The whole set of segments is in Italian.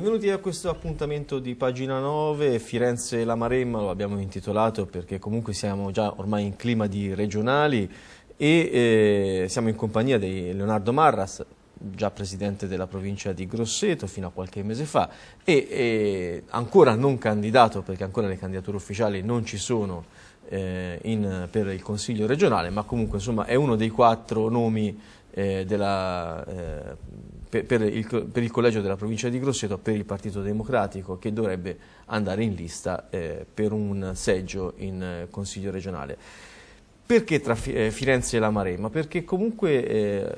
Benvenuti a questo appuntamento di pagina 9, Firenze e la Maremma, lo abbiamo intitolato perché comunque siamo già ormai in clima di regionali e eh, siamo in compagnia di Leonardo Marras, già presidente della provincia di Grosseto fino a qualche mese fa e, e eh, ancora non candidato perché ancora le candidature ufficiali non ci sono eh, in, per il Consiglio regionale, ma comunque insomma, è uno dei quattro nomi eh, della eh, per, per, il, per, il, collegio della provincia di Grosseto per il Partito Democratico che dovrebbe andare in lista eh, per un seggio in eh, Consiglio regionale. Perché tra eh, Firenze e la Maremma? Perché comunque, eh,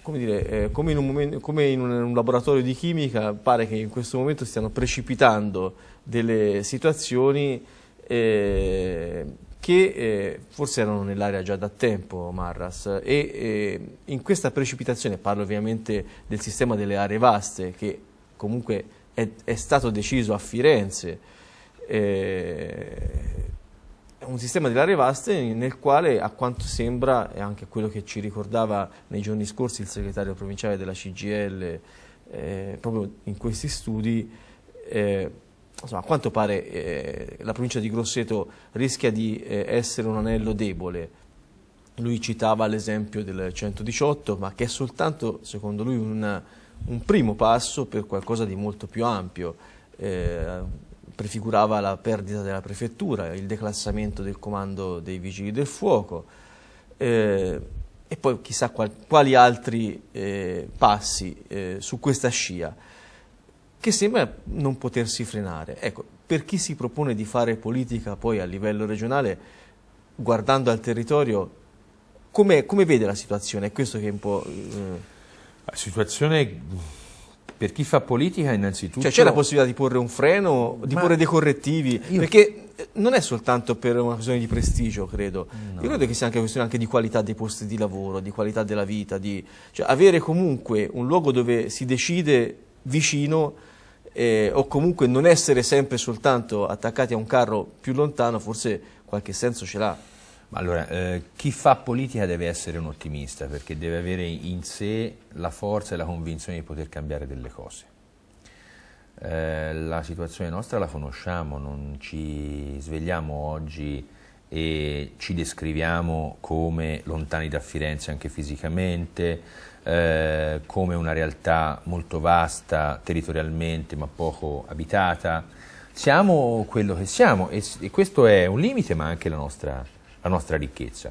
come, dire, eh, come, in momento, come, in un laboratorio di chimica, pare che in questo momento stiano precipitando delle situazioni eh, che eh, forse erano nell'area già da tempo Marras e eh, in questa precipitazione, parlo ovviamente del sistema delle aree vaste che comunque è, è stato deciso a Firenze, eh, un sistema delle aree vaste nel quale a quanto sembra, e anche quello che ci ricordava nei giorni scorsi il segretario provinciale della CGL eh, proprio in questi studi, eh, insomma, a quanto pare eh, la provincia di Grosseto rischia di eh, essere un anello debole. Lui citava l'esempio del 118, ma che è soltanto, secondo lui, un, un primo passo per qualcosa di molto più ampio. Eh, prefigurava la perdita della prefettura, il declassamento del comando dei vigili del fuoco eh, e poi chissà qual, quali altri eh, passi eh, su questa scia che sembra non potersi frenare. Ecco, per chi si propone di fare politica poi a livello regionale, guardando al territorio, come, come vede la situazione? È questo che è un po'... Eh... La situazione per chi fa politica innanzitutto... Cioè c'è la possibilità di porre un freno, di Ma porre dei correttivi, io... perché eh, non è soltanto per una questione di prestigio, credo. No. Io credo che sia anche una questione anche di qualità dei posti di lavoro, di qualità della vita, di... Cioè, avere comunque un luogo dove si decide vicino eh, o comunque non essere sempre soltanto attaccati a un carro più lontano forse qualche senso ce l'ha. Allora, eh, chi fa politica deve essere un ottimista perché deve avere in sé la forza e la convinzione di poter cambiare delle cose. Eh, la situazione nostra la conosciamo, non ci svegliamo oggi e ci descriviamo come lontani da Firenze anche fisicamente, eh, come una realtà molto vasta territorialmente ma poco abitata. Siamo quello che siamo e, e questo è un limite ma anche la nostra, la nostra ricchezza.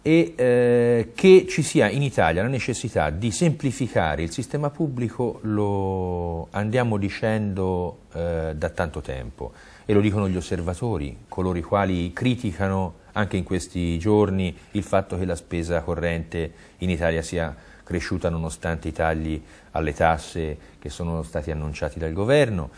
E eh, che ci sia in Italia la necessità di semplificare il sistema pubblico lo andiamo dicendo eh, da tanto tempo e lo dicono gli osservatori, coloro i quali criticano anche in questi giorni il fatto che la spesa corrente in Italia sia cresciuta nonostante i tagli alle tasse che sono stati annunciati dal governo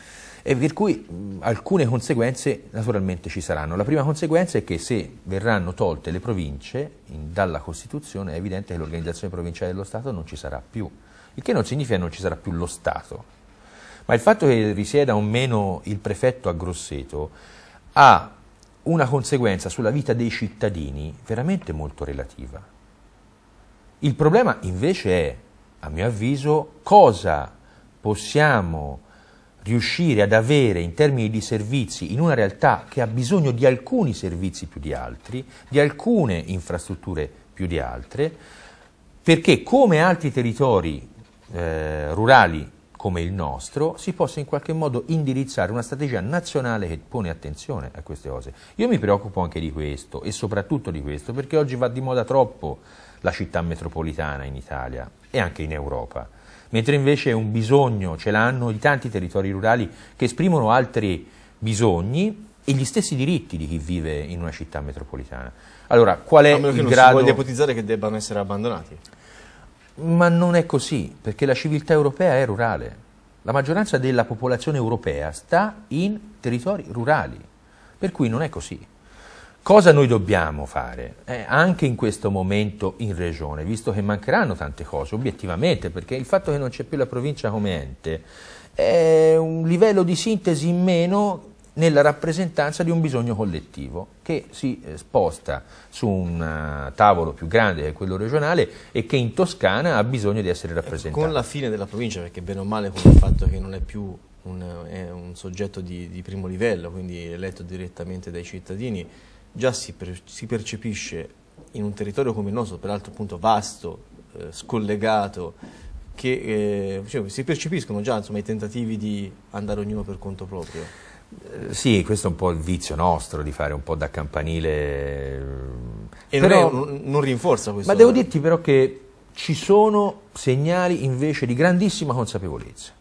e per cui mh, alcune conseguenze naturalmente ci saranno. La prima conseguenza è che se verranno tolte le province in, dalla Costituzione è evidente che l'organizzazione provinciale dello Stato non ci sarà più, il che non significa che non ci sarà più lo Stato, ma il fatto che risieda o meno il prefetto a Grosseto ha una conseguenza sulla vita dei cittadini veramente molto relativa. Il problema invece è, a mio avviso, cosa possiamo riuscire ad avere in termini di servizi in una realtà che ha bisogno di alcuni servizi più di altri, di alcune infrastrutture più di altre, perché come altri territori eh, rurali come il nostro, si possa in qualche modo indirizzare una strategia nazionale che pone attenzione a queste cose. Io mi preoccupo anche di questo e soprattutto di questo perché oggi va di moda troppo la città metropolitana in Italia e anche in Europa, mentre invece è un bisogno, ce l'hanno i tanti territori rurali che esprimono altri bisogni e gli stessi diritti di chi vive in una città metropolitana. Allora, qual è il grado... A meno che non grado... si voglia ipotizzare che debbano essere abbandonati. Ma non è così, perché la civiltà europea è rurale. La maggioranza della popolazione europea sta in territori rurali, per cui non è così. Cosa noi dobbiamo fare? Eh, anche in questo momento in regione, visto che mancheranno tante cose, obiettivamente, perché il fatto che non c'è più la provincia come ente è un livello di sintesi in meno nella rappresentanza di un bisogno collettivo che si eh, sposta su un eh, tavolo più grande che è quello regionale e che in Toscana ha bisogno di essere ecco, rappresentato. Con la fine della provincia, perché bene o male con il fatto che non è più un, eh, è un soggetto di, di, primo livello, quindi eletto direttamente dai cittadini, già si, per, si percepisce in un territorio come il nostro, peraltro appunto vasto, eh, scollegato, che eh, cioè, si percepiscono già insomma, i tentativi di andare ognuno per conto proprio. Eh, sì, questo è un po' il vizio nostro di fare un po' da campanile. E però, non, è, non rinforza questo. Ma devo dirti però che ci sono segnali invece di grandissima consapevolezza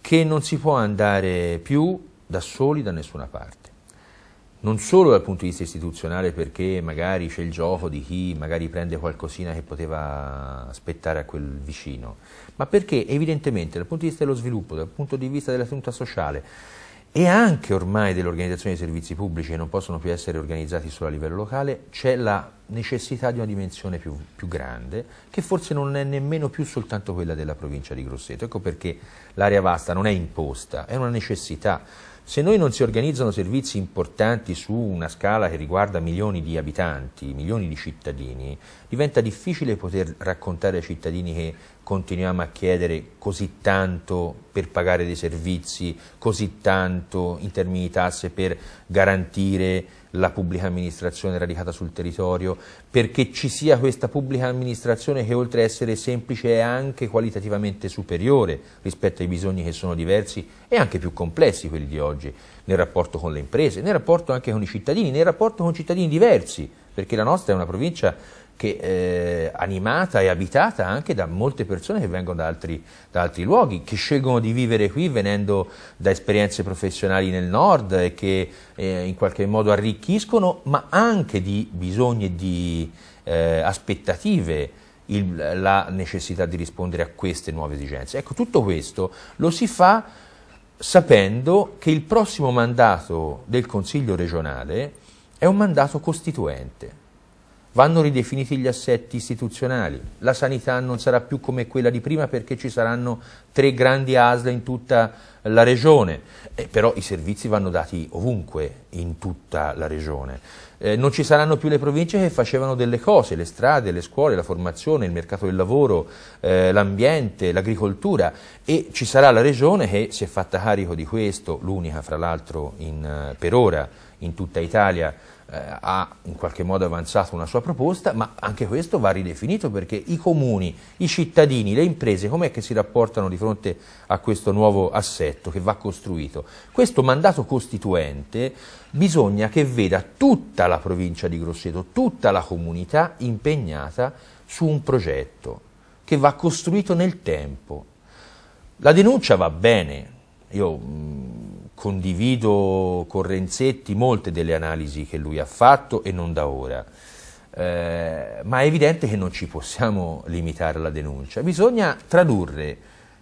che non si può andare più da soli da nessuna parte. Non solo dal punto di vista istituzionale perché magari c'è il gioco di chi magari prende qualcosina che poteva aspettare a quel vicino, ma perché evidentemente dal punto di vista dello sviluppo, dal punto di vista della tenuta sociale e anche ormai dell'organizzazione dei servizi pubblici che non possono più essere organizzati solo a livello locale, c'è la necessità di una dimensione più, più, grande che forse non è nemmeno più soltanto quella della provincia di Grosseto. Ecco perché l'area vasta non è imposta, è una necessità. Se noi non si organizzano servizi importanti su una scala che riguarda milioni di abitanti, milioni di cittadini, diventa difficile poter raccontare ai cittadini che continuiamo a chiedere così tanto per pagare dei servizi, così tanto in termini di tasse per garantire la pubblica amministrazione radicata sul territorio, perché ci sia questa pubblica amministrazione che oltre ad essere semplice è anche qualitativamente superiore rispetto ai bisogni che sono diversi e anche più complessi quelli di oggi, nel rapporto con le imprese, nel rapporto anche con i cittadini, nel rapporto con cittadini diversi, perché la nostra è una provincia che è eh, animata e abitata anche da molte persone che vengono da altri, da altri, luoghi, che scelgono di vivere qui venendo da esperienze professionali nel nord e che eh, in qualche modo arricchiscono, ma anche di bisogni e di eh, aspettative. Il, la necessità di rispondere a queste nuove esigenze. Ecco, tutto questo lo si fa sapendo che il prossimo mandato del Consiglio regionale è un mandato costituente. Vanno ridefiniti gli assetti istituzionali, la sanità non sarà più come quella di prima perché ci saranno tre grandi ASL in tutta la regione, eh, però i servizi vanno dati ovunque in tutta la regione. Eh, non ci saranno più le province che facevano delle cose, le strade, le scuole, la formazione, il mercato del lavoro, eh, l'ambiente, l'agricoltura e ci sarà la regione che si è fatta carico di questo, l'unica fra l'altro eh, per ora in tutta Italia eh, ha in qualche modo avanzato una sua proposta, ma anche questo va ridefinito perché i comuni, i cittadini, le imprese, com'è che si rapportano di fronte a questo nuovo assetto che va costruito? Questo mandato costituente bisogna che veda tutta la provincia di Grosseto, tutta la comunità impegnata su un progetto che va costruito nel tempo. La denuncia va bene, io mm, condivido con Renzetti molte delle analisi che lui ha fatto e non da ora, eh, ma è evidente che non ci possiamo limitare alla denuncia, bisogna tradurre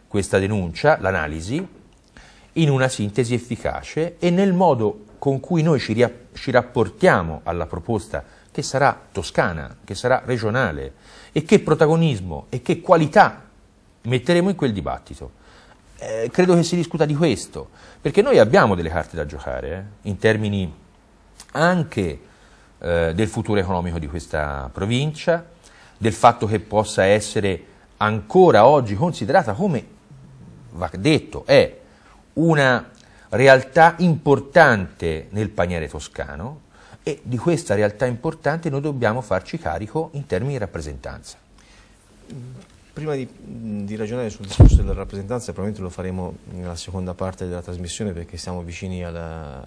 questa denuncia, l'analisi, in una sintesi efficace e nel modo con cui noi ci, ria- ci rapportiamo alla proposta che sarà toscana, che sarà regionale e che protagonismo e che qualità metteremo in quel dibattito. Eh, credo che si discuta di questo, perché noi abbiamo delle carte da giocare eh, in termini anche eh, del futuro economico di questa provincia, del fatto che possa essere ancora oggi considerata come, va detto, è una realtà importante nel paniere toscano e di questa realtà importante noi dobbiamo farci carico in termini di rappresentanza. Prima di, di, ragionare sul discorso della rappresentanza, probabilmente lo faremo nella seconda parte della trasmissione perché siamo vicini alla,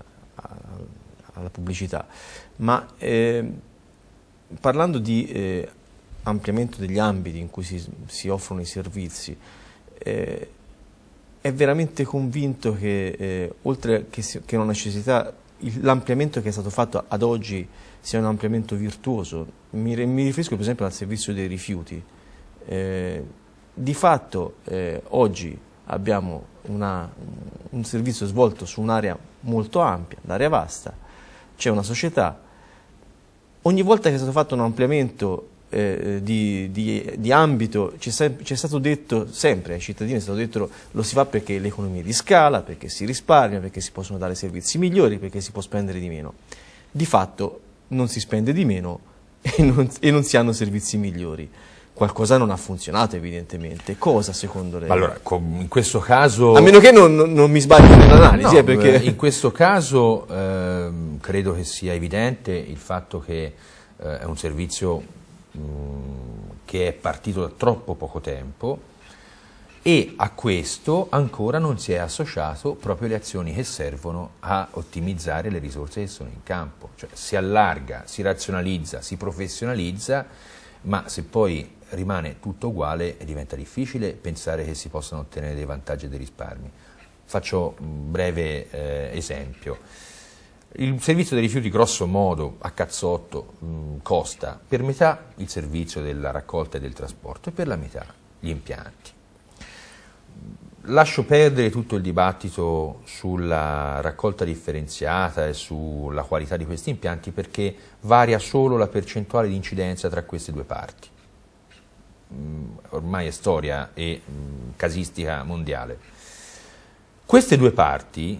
alla pubblicità, ma eh, parlando di eh, ampliamento degli ambiti in cui si, si offrono i servizi, eh, è veramente convinto che eh, oltre che, che una necessità l'ampliamento che è stato fatto ad oggi sia un ampliamento virtuoso. Mi, mi riferisco per esempio al servizio dei rifiuti eh, di fatto eh, oggi abbiamo una, un servizio svolto su un'area molto ampia, un'area vasta, c'è una società. Ogni volta che è stato fatto un ampliamento eh, di, di, di, ambito ci è stato detto sempre ai cittadini, è stato detto lo si fa perché l'economia è di scala, perché si risparmia, perché si possono dare servizi migliori, perché si può spendere di meno. Di fatto non si spende di meno e non, e non si hanno servizi migliori qualcosa non ha funzionato evidentemente. Cosa secondo lei? Allora, in questo caso... A meno che non, non mi sbagli nell'analisi, no, eh, perché... Eh, in questo caso eh, credo che sia evidente il fatto che eh, è un servizio mh, mm, che è partito da troppo poco tempo e a questo ancora non si è associato proprio le azioni che servono a ottimizzare le risorse che sono in campo. Cioè si allarga, si razionalizza, si professionalizza, ma se poi rimane tutto uguale e diventa difficile pensare che si possano ottenere dei vantaggi e dei risparmi. Faccio un breve eh, esempio. Il servizio dei rifiuti, grosso modo, a cazzotto, mh, mm, costa per metà il servizio della raccolta e del trasporto e per la metà gli impianti. Lascio perdere tutto il dibattito sulla raccolta differenziata e sulla qualità di questi impianti perché varia solo la percentuale di incidenza tra queste due parti. Mm, ormai è storia e mm, casistica mondiale. Queste due parti,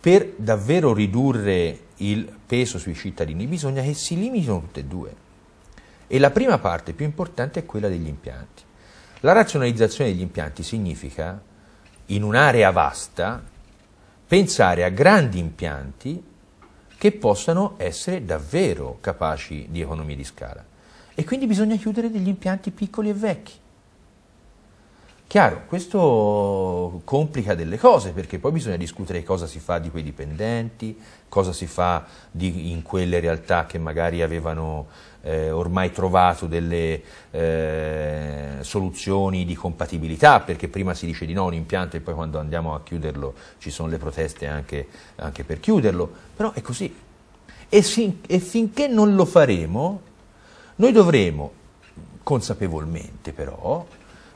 per davvero ridurre il peso sui cittadini, bisogna che si limitino tutte e due. E la prima parte più importante è quella degli impianti. La razionalizzazione degli impianti significa, in un'area vasta, pensare a grandi impianti che possano essere davvero capaci di economie di scala e quindi bisogna chiudere degli impianti piccoli e vecchi. Chiaro, questo complica delle cose perché poi bisogna discutere cosa si fa di quei dipendenti, cosa si fa di, in quelle realtà che magari avevano eh, ormai trovato delle eh, soluzioni di compatibilità, perché prima si dice di no a un impianto e poi quando andiamo a chiuderlo ci sono le proteste anche, anche per chiuderlo, però è così. E, si, e finché non lo faremo noi dovremo, consapevolmente però,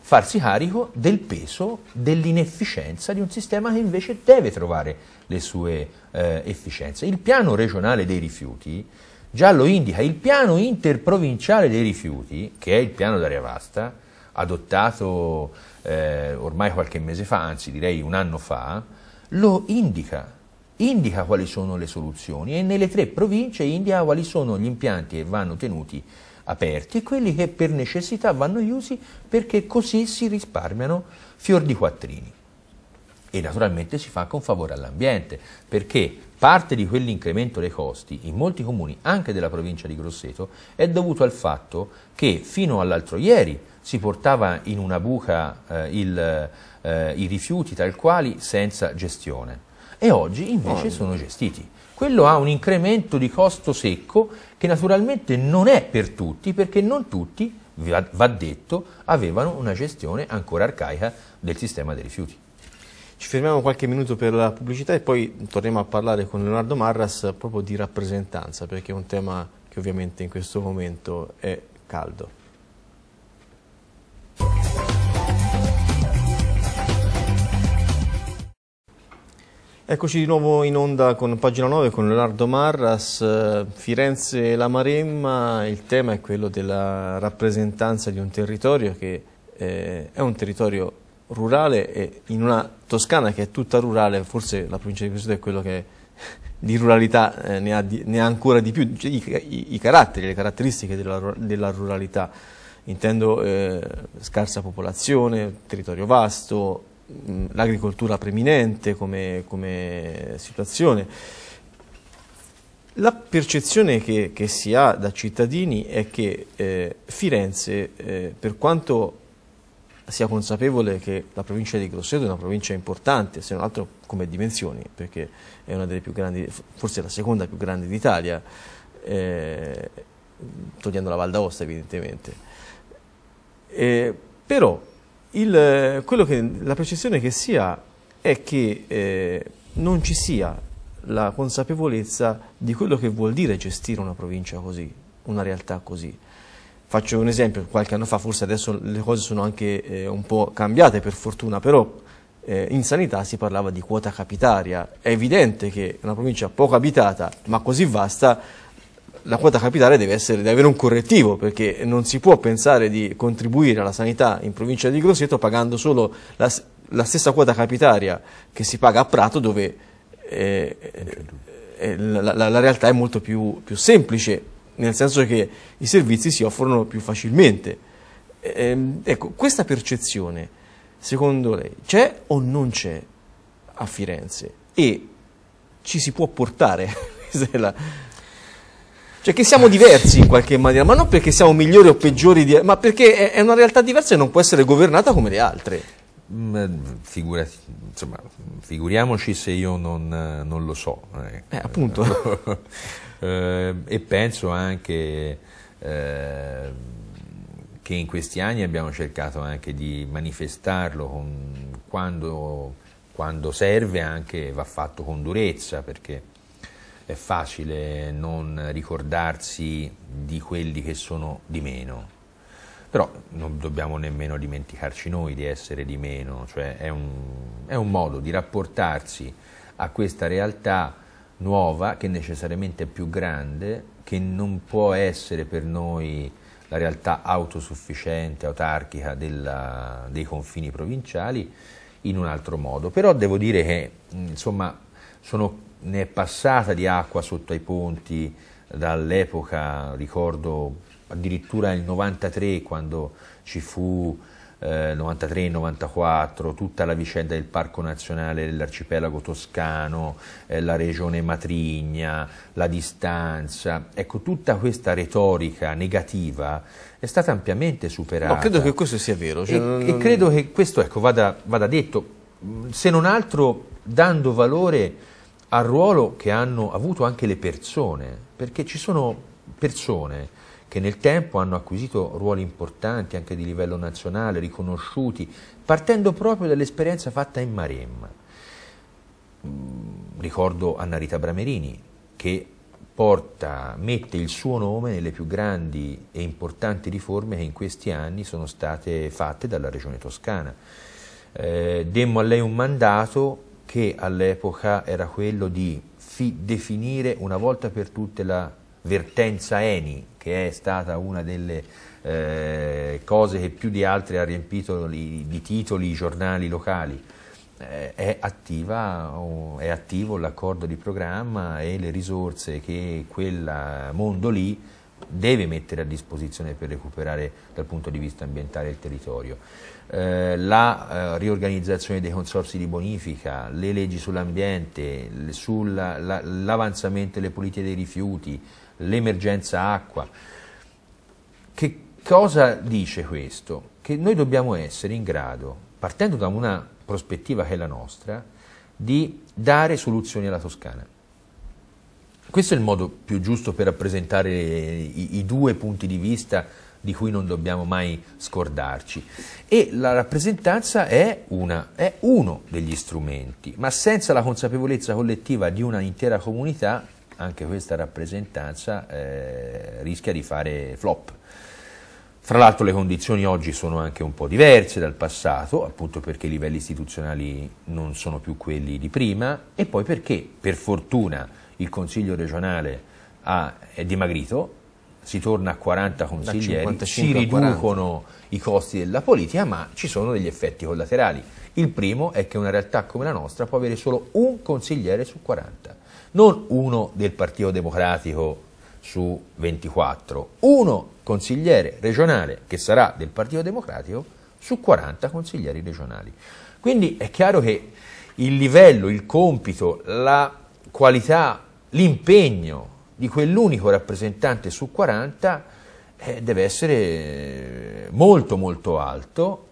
farsi carico del peso dell'inefficienza di un sistema che invece deve trovare le sue eh, efficienze. Il piano regionale dei rifiuti già lo indica, il piano interprovinciale dei rifiuti, che è il piano d'area vasta, adottato eh, ormai qualche mese fa, anzi direi un anno fa, lo indica, indica quali sono le soluzioni e nelle tre province indica quali sono gli impianti che vanno tenuti aperti e quelli che per necessità vanno chiusi perché così si risparmiano fior di quattrini. E naturalmente si fa anche un favore all'ambiente, perché parte di quell'incremento dei costi in molti comuni, anche della provincia di Grosseto, è dovuto al fatto che fino all'altro ieri si portava in una buca eh, il, eh, i rifiuti tal quali senza gestione e oggi invece oh. sono gestiti. Quello ha un incremento di costo secco che naturalmente non è per tutti perché non tutti, va detto, avevano una gestione ancora arcaica del sistema dei rifiuti. Ci fermiamo qualche minuto per la pubblicità e poi torniamo a parlare con Leonardo Marras proprio di rappresentanza perché è un tema che ovviamente in questo momento è caldo. Eccoci di nuovo in onda con pagina 9 con Leonardo Marras, eh, Firenze e la Maremma, il tema è quello della rappresentanza di un territorio che eh, è un territorio rurale e in una Toscana che è tutta rurale, forse la provincia di Cusito è quello che di ruralità eh, ne, ha di, ne, ha ancora di più, cioè, i, i, caratteri, le caratteristiche della, della ruralità, intendo eh, scarsa popolazione, territorio vasto, l'agricoltura preminente come, come, situazione. La percezione che, che, si ha da cittadini è che eh, Firenze, eh, per quanto sia consapevole che la provincia di Grosseto è una provincia importante, se non altro come dimensioni, perché è una delle più grandi, forse la seconda più grande d'Italia, eh, togliendo la Val d'Aosta evidentemente. Eh, però il, che, la percezione che si ha è che eh, non ci sia la consapevolezza di quello che vuol dire gestire una provincia così, una realtà così. Faccio un esempio, qualche anno fa, forse adesso le cose sono anche eh, un po' cambiate per fortuna, però eh, in sanità si parlava di quota capitaria. È evidente che una provincia poco abitata, ma così vasta, la quota capitale deve, essere, deve, avere un correttivo perché non si può pensare di contribuire alla sanità in provincia di Grosseto pagando solo la, la stessa quota capitaria che si paga a Prato dove eh, eh, eh, la, la, la, realtà è molto più, più, semplice, nel senso che i servizi si offrono più facilmente. Eh, ecco, questa percezione, secondo lei, c'è o non c'è a Firenze? E ci si può portare? Questa è la, cioè che siamo diversi in qualche maniera, ma non perché siamo migliori o peggiori, di, ma perché è una realtà diversa e non può essere governata come le altre. Mm, eh, figura, insomma, figuriamoci se io non, eh, non lo so. Ecco. Eh, appunto. Eh, e penso anche eh, che in questi anni abbiamo cercato anche di manifestarlo con, quando, quando serve anche va fatto con durezza, perché è facile non ricordarsi di quelli che sono di meno, però non dobbiamo nemmeno dimenticarci noi di essere di meno, cioè è un, è un modo di rapportarsi a questa realtà nuova che necessariamente è più grande, che non può essere per noi la realtà autosufficiente, autarchica della, dei confini provinciali in un altro modo. Però devo dire che insomma sono ne è passata di acqua sotto ai ponti dall'epoca, ricordo addirittura il 93 quando ci fu eh, 93-94, tutta la vicenda del Parco Nazionale dell'Arcipelago Toscano, eh, la regione Matrigna, la distanza, ecco tutta questa retorica negativa è stata ampiamente superata. Ma credo che questo sia vero. Cioè, e, non... e, credo che questo ecco, vada, vada detto, se non altro dando valore al ruolo che hanno avuto anche le persone, perché ci sono persone che nel tempo hanno acquisito ruoli importanti anche di livello nazionale, riconosciuti, partendo proprio dall'esperienza fatta in Maremma. Mm, ricordo Annarita Bramerini che porta, mette il suo nome nelle più grandi e importanti riforme che in questi anni sono state fatte dalla regione toscana. Eh, demmo a lei un mandato che all'epoca era quello di definire una volta per tutte la vertenza Eni, che è stata una delle eh, cose che più di altre ha riempito li, di titoli i giornali locali. Eh, è, attiva, oh, è attivo l'accordo di programma e le risorse che quel mondo lì deve mettere a disposizione per recuperare dal punto di vista ambientale il territorio. Eh, la eh, riorganizzazione dei consorsi di bonifica, le leggi sull'ambiente, le, sull'avanzamento delle politiche dei rifiuti, l'emergenza acqua. Che cosa dice questo? Che noi dobbiamo essere in grado, partendo da una prospettiva che è la nostra, di dare soluzioni alla Toscana. Questo è il modo più giusto per rappresentare i, i due punti di vista di cui non dobbiamo mai scordarci. E la rappresentanza è, una, è uno degli strumenti, ma senza la consapevolezza collettiva di una intera comunità, anche questa rappresentanza eh, rischia di fare flop. Fra l'altro le condizioni oggi sono anche un po' diverse dal passato, appunto perché i livelli istituzionali non sono più quelli di prima e poi perché, per fortuna, il Consiglio regionale ha, è dimagrito si torna a 40 consiglieri, si riducono i costi della politica, ma ci sono degli effetti collaterali. Il primo è che una realtà come la nostra può avere solo un consigliere su 40, non uno del Partito Democratico su 24, uno consigliere regionale che sarà del Partito Democratico su 40 consiglieri regionali. Quindi è chiaro che il livello, il compito, la qualità, l'impegno di quell'unico rappresentante su 40 eh, deve essere molto molto alto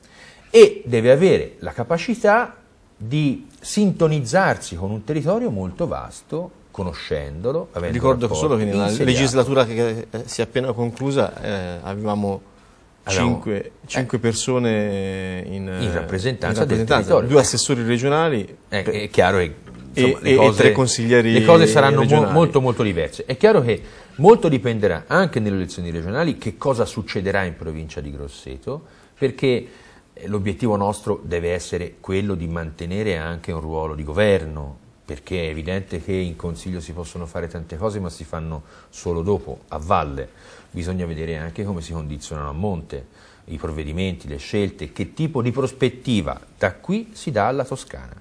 e deve avere la capacità di sintonizzarsi con un territorio molto vasto conoscendolo. Ricordo solo che nella insediato. legislatura che eh, si è appena conclusa eh, avevamo 5 eh. cinque, persone in, in rappresentanza, in rappresentanza due assessori regionali. È, eh, è chiaro che Insomma, e, le cose, e tre consiglieri Le cose saranno mo, molto molto diverse. È chiaro che molto dipenderà anche nelle elezioni regionali che cosa succederà in provincia di Grosseto, perché eh, l'obiettivo nostro deve essere quello di mantenere anche un ruolo di governo, perché è evidente che in Consiglio si possono fare tante cose, ma si fanno solo dopo, a valle. Bisogna vedere anche come si condizionano a monte i provvedimenti, le scelte, che tipo di prospettiva da qui si dà alla Toscana.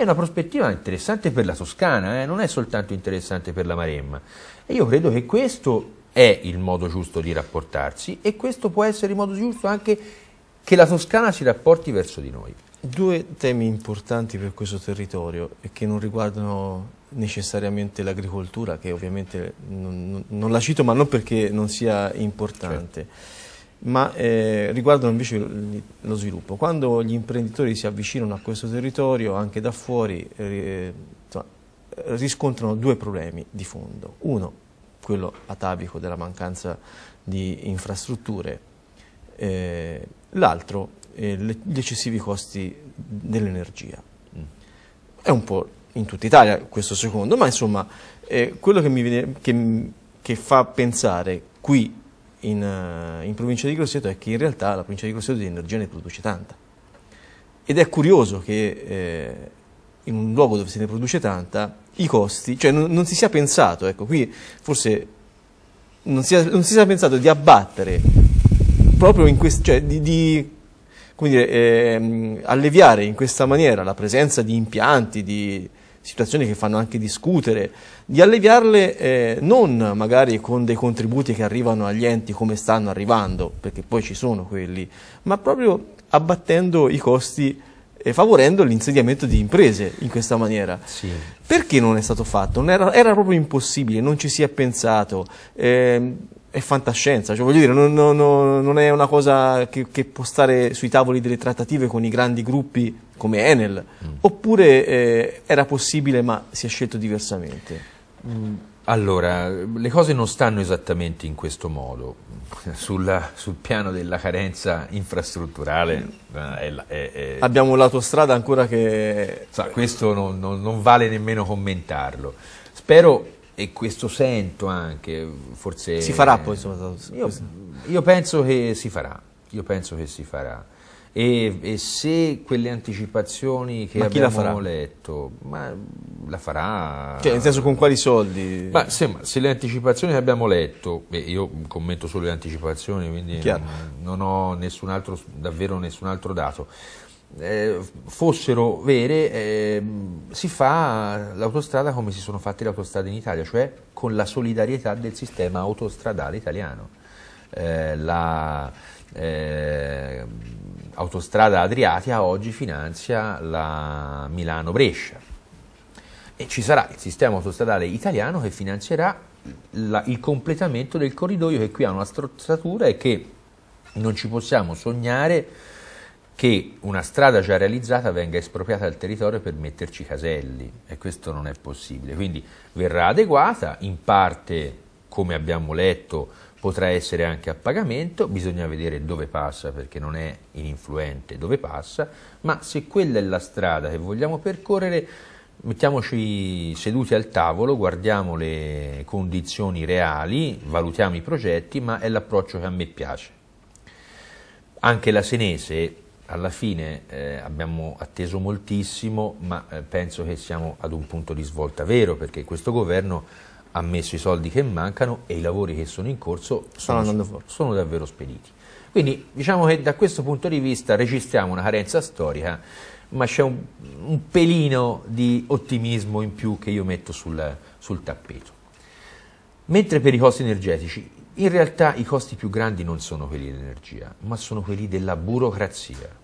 È una prospettiva interessante per la Toscana, eh? non è soltanto interessante per la Maremma. E io credo che questo è il modo giusto di rapportarsi e questo può essere il modo giusto anche che la Toscana si rapporti verso di noi. Due temi importanti per questo territorio e che non riguardano necessariamente l'agricoltura, che ovviamente non, non, la cito ma non perché non sia importante. Certo ma eh, riguardano invece lo sviluppo. Quando gli imprenditori si avvicinano a questo territorio, anche da fuori, eh, insomma, riscontrano due problemi di fondo. Uno, quello atavico della mancanza di infrastrutture, eh, l'altro, eh, gli eccessivi costi dell'energia. Mm. È un po' in tutta Italia questo secondo, ma insomma, eh, quello che, viene, che, che fa pensare qui in, eh, in provincia di Grosseto è che in realtà la provincia di Grosseto di energia ne produce tanta. Ed è curioso che eh, in un luogo dove se ne produce tanta, i costi, cioè non, non si sia pensato, ecco, qui forse non si, non si sia pensato di abbattere proprio in questo, cioè di, di come dire, ehm, alleviare in questa maniera la presenza di impianti, di, situazioni che fanno anche discutere, di alleviarle eh, non magari con dei contributi che arrivano agli enti come stanno arrivando, perché poi ci sono quelli, ma proprio abbattendo i costi e favorendo l'insediamento di imprese in questa maniera. Sì. Perché non è stato fatto? Era, era, proprio impossibile, non ci si è pensato. Eh, è fantascienza, cioè, voglio dire, non, non, non è una cosa che, che, può stare sui tavoli delle trattative con i grandi gruppi come Enel, mm. oppure eh, era possibile ma si è scelto diversamente? Mm, allora, le cose non stanno esattamente in questo modo, Sulla, sul piano della carenza infrastrutturale eh, è, è, è... abbiamo l'autostrada ancora che... Sa, questo non, non vale nemmeno commentarlo, spero e questo sento anche, forse... Si farà poi, insomma. Io, io, penso che si farà, io penso che si farà. E, e se quelle anticipazioni che ma abbiamo letto, ma la farà... Cioè, nel senso con quali soldi? Ma se, se le anticipazioni che abbiamo letto, beh, io commento solo le anticipazioni, quindi non, non ho nessun altro, davvero nessun altro dato, eh, fossero vere, eh, si fa l'autostrada come si sono fatte le autostrade in Italia, cioè con la solidarietà del sistema autostradale italiano. Eh, la ehm, autostrada Adriatica oggi finanzia la Milano-Brescia e ci sarà il sistema autostradale italiano che finanzierà la, il completamento del corridoio che qui ha una strozzatura e che non ci possiamo sognare che una strada già realizzata venga espropriata al territorio per metterci caselli e questo non è possibile. Quindi verrà adeguata, in parte, come abbiamo letto, potrà essere anche a pagamento, bisogna vedere dove passa perché non è ininfluente dove passa, ma se quella è la strada che vogliamo percorrere, mettiamoci seduti al tavolo, guardiamo le condizioni reali, valutiamo i progetti, ma è l'approccio che a me piace. Anche la Senese alla fine eh, abbiamo atteso moltissimo, ma eh, penso che siamo ad un punto di svolta vero, perché questo governo ha messo i soldi che mancano e i lavori che sono in corso sono, sono, sono davvero spediti. Quindi diciamo che da questo punto di vista registriamo una carenza storica, ma c'è un, un, pelino di ottimismo in più che io metto sul, sul tappeto. Mentre per i costi energetici, in realtà i costi più grandi non sono quelli dell'energia, ma sono quelli della burocrazia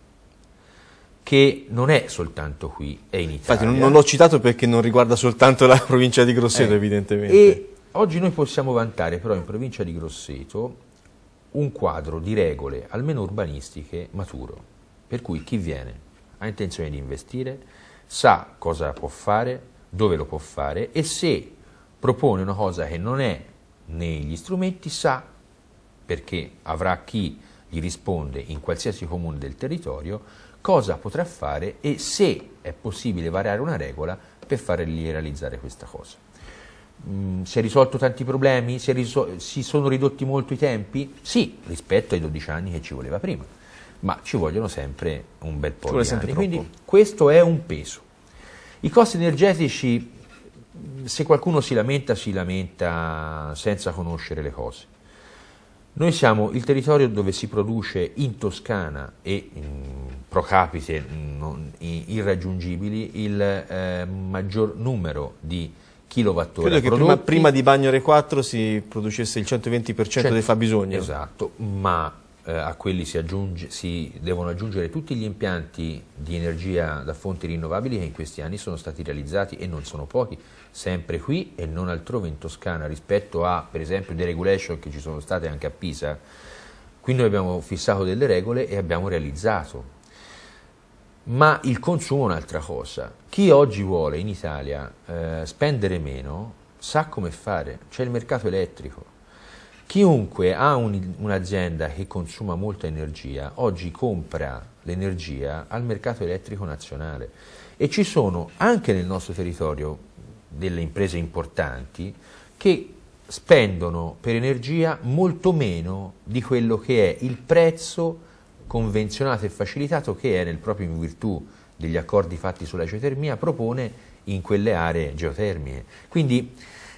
che non è soltanto qui, è in Italia. Infatti non, l'ho citato perché non riguarda soltanto la provincia di Grosseto eh, evidentemente. E oggi noi possiamo vantare però in provincia di Grosseto un quadro di regole, almeno urbanistiche, maturo, per cui chi viene ha intenzione di investire, sa cosa può fare, dove lo può fare e se propone una cosa che non è negli strumenti sa, perché avrà chi gli risponde in qualsiasi comune del territorio, cosa potrà fare e se è possibile variare una regola per fargli realizzare questa cosa. Mm, si è risolto tanti problemi? Si, risol si sono ridotti molto i tempi? Sì, rispetto ai 12 anni che ci voleva prima, ma ci vogliono sempre un bel po' di anni. Quindi questo è un peso. I costi energetici se qualcuno si lamenta, si lamenta senza conoscere le cose. Noi siamo il territorio dove si produce in Toscana e in, mm, pro capite non, irraggiungibili il eh, maggior numero di kilowattora Credo che prima, prima, di Bagnore 4 si producesse il 120% 100, dei fabbisogni. Esatto, ma eh, a quelli si, aggiunge, si, devono aggiungere tutti gli impianti di energia da fonti rinnovabili che in questi anni sono stati realizzati e non sono pochi, sempre qui e non altrove in Toscana rispetto a per esempio deregulation che ci sono state anche a Pisa. Qui noi abbiamo fissato delle regole e abbiamo realizzato. Ma il consumo è un'altra cosa. Chi oggi vuole in Italia eh, spendere meno sa come fare, c'è il mercato elettrico Chiunque ha un, un'azienda che consuma molta energia, oggi compra l'energia al mercato elettrico nazionale e ci sono anche nel nostro territorio delle imprese importanti che spendono per energia molto meno di quello che è il prezzo convenzionato e facilitato che Enel proprio in virtù degli accordi fatti sulla geotermia propone in quelle aree geotermiche. Quindi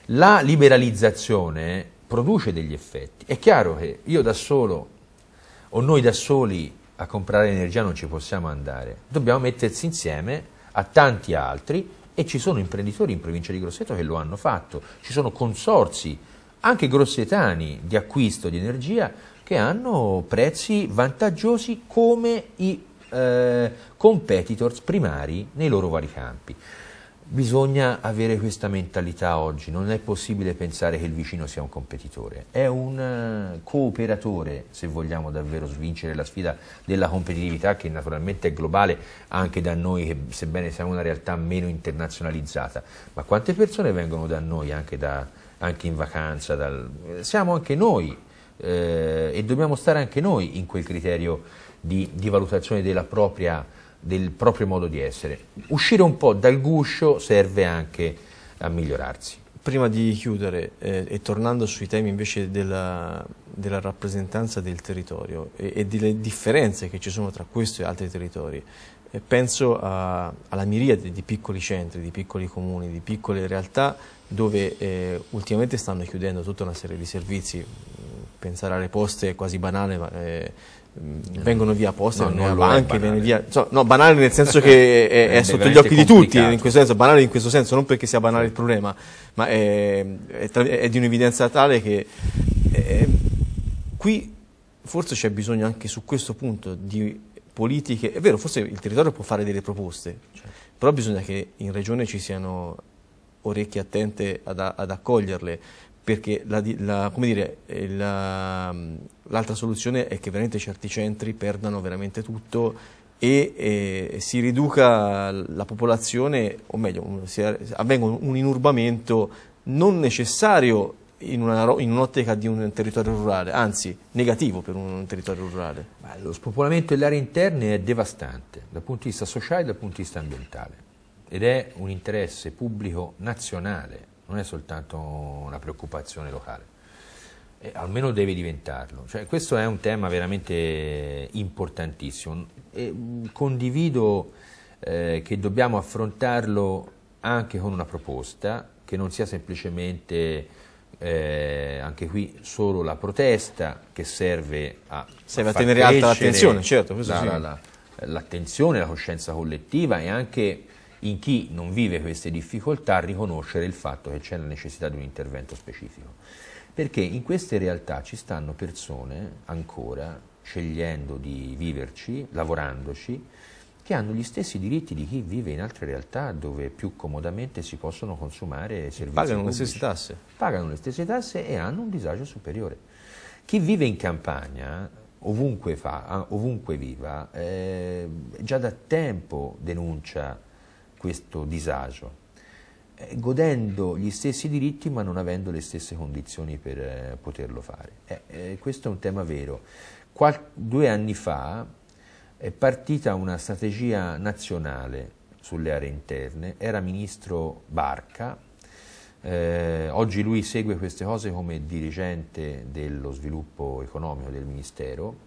la liberalizzazione produce degli effetti. È chiaro che io da solo o noi da soli a comprare energia non ci possiamo andare, dobbiamo mettersi insieme a tanti altri e ci sono imprenditori in provincia di Grosseto che lo hanno fatto, ci sono consorsi anche grossetani di acquisto di energia che hanno prezzi vantaggiosi come i eh, competitors primari nei loro vari campi. Bisogna avere questa mentalità oggi, non è possibile pensare che il vicino sia un competitore, è un eh, cooperatore se vogliamo davvero svincere la sfida della competitività che naturalmente è globale anche da noi sebbene siamo una realtà meno internazionalizzata, ma quante persone vengono da noi anche, da, anche in vacanza, dal, eh, siamo anche noi eh, e dobbiamo stare anche noi in quel criterio di, di valutazione della propria del proprio modo di essere. Uscire un po' dal guscio serve anche a migliorarsi. Prima di chiudere eh, e tornando sui temi invece della, della rappresentanza del territorio e, e, delle differenze che ci sono tra questo e altri territori, eh, penso a, alla miriade di piccoli centri, di piccoli comuni, di piccole realtà dove eh, ultimamente stanno chiudendo tutta una serie di servizi, pensare alle poste è quasi banale ma eh, Ehm, vengono via apposta, no, viene anche viene via... Cioè, no, banale nel senso che è, è sotto gli occhi complicato. di tutti, in questo senso, banale in questo senso, non perché sia banale il problema, ma è, è, è di un'evidenza tale che ehm, qui forse c'è bisogno anche su questo punto di politiche, è vero, forse il territorio può fare delle proposte, certo. però bisogna che in regione ci siano orecchie attente ad, ad accoglierle, perché la, la, come dire, la, L'altra soluzione è che veramente certi centri perdano veramente tutto e, e si riduca la popolazione, o meglio, avvenga un inurbamento non necessario in, un'ottica un di un territorio rurale, anzi negativo per un territorio rurale? Ma lo spopolamento delle aree interne è devastante dal punto di vista sociale e dal punto di vista ambientale ed è un interesse pubblico nazionale, non è soltanto una preoccupazione locale eh, almeno deve diventarlo. Cioè, questo è un tema veramente importantissimo. E, mm, condivido eh, che dobbiamo affrontarlo anche con una proposta che non sia semplicemente eh, anche qui solo la protesta che serve a, serve a, tenere alta l'attenzione, certo, l'attenzione, la, la, la coscienza collettiva e anche in chi non vive queste difficoltà riconoscere il fatto che c'è la necessità di un intervento specifico perché in queste realtà ci stanno persone ancora scegliendo di viverci, lavorandoci, che hanno gli stessi diritti di chi vive in altre realtà dove più comodamente si possono consumare servizi pagano pubblici. le stesse tasse. Pagano le stesse tasse e hanno un disagio superiore. Chi vive in campagna, ovunque, fa, ovunque viva, eh, già da tempo denuncia questo disagio godendo gli stessi diritti ma non avendo le stesse condizioni per eh, poterlo fare. Eh, eh, questo è un tema vero. Qual due anni fa è partita una strategia nazionale sulle aree interne, era ministro Barca, eh, oggi lui segue queste cose come dirigente dello sviluppo economico del Ministero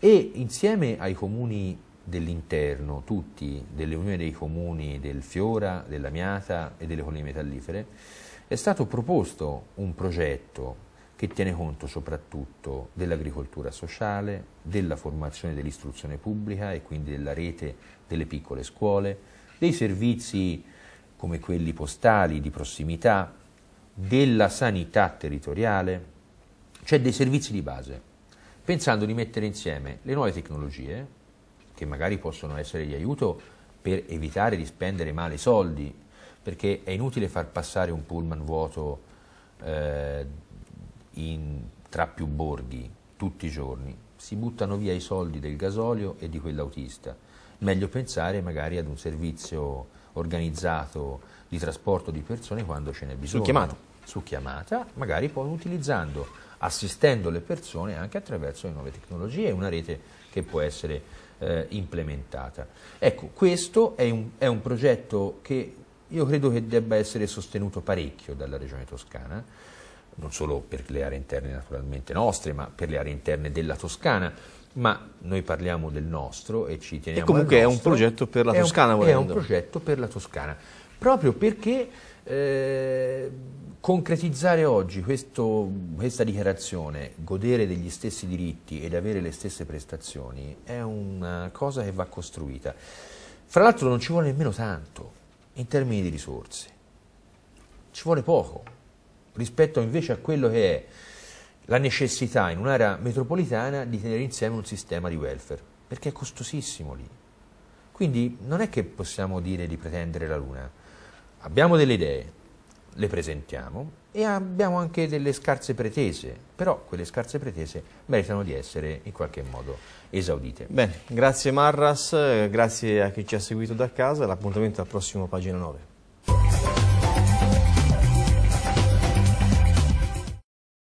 e insieme ai comuni dell'interno, tutti, unioni dei Comuni del Fiora, dell'Amiata e delle Colline Metallifere, è stato proposto un progetto che tiene conto soprattutto dell'agricoltura sociale, della formazione dell'istruzione pubblica e quindi della rete delle piccole scuole, dei servizi come quelli postali di prossimità, della sanità territoriale, cioè dei servizi di base, pensando di mettere insieme le nuove tecnologie, che magari possono essere di aiuto per evitare di spendere male i soldi, perché è inutile far passare un pullman vuoto eh, in, tra più borghi tutti i giorni, si buttano via i soldi del gasolio e di quell'autista. Meglio pensare magari ad un servizio organizzato di trasporto di persone quando ce n'è bisogno. Su chiamata. Su chiamata, magari poi utilizzando, assistendo le persone anche attraverso le nuove tecnologie, una rete che può essere eh, implementata. Ecco, questo è un, è un progetto che io credo che debba essere sostenuto parecchio dalla Regione Toscana, non solo per le aree interne naturalmente nostre, ma per le aree interne della Toscana, ma noi parliamo del nostro e ci teniamo. a... E comunque è un progetto per la Toscana, è un, È un progetto per la Toscana, proprio perché eh, concretizzare oggi questo, questa dichiarazione, godere degli stessi diritti ed avere le stesse prestazioni, è una cosa che va costruita. Fra l'altro non ci vuole nemmeno tanto in termini di risorse, ci vuole poco rispetto invece a quello che è la necessità in un'area metropolitana di tenere insieme un sistema di welfare, perché è costosissimo lì. Quindi non è che possiamo dire di pretendere la luna, Abbiamo delle idee, le presentiamo e abbiamo anche delle scarse pretese, però quelle scarse pretese meritano di essere in qualche modo esaudite. Bene, grazie Marras, eh, grazie a chi ci ha seguito da casa, l'appuntamento al prossimo pagina 9.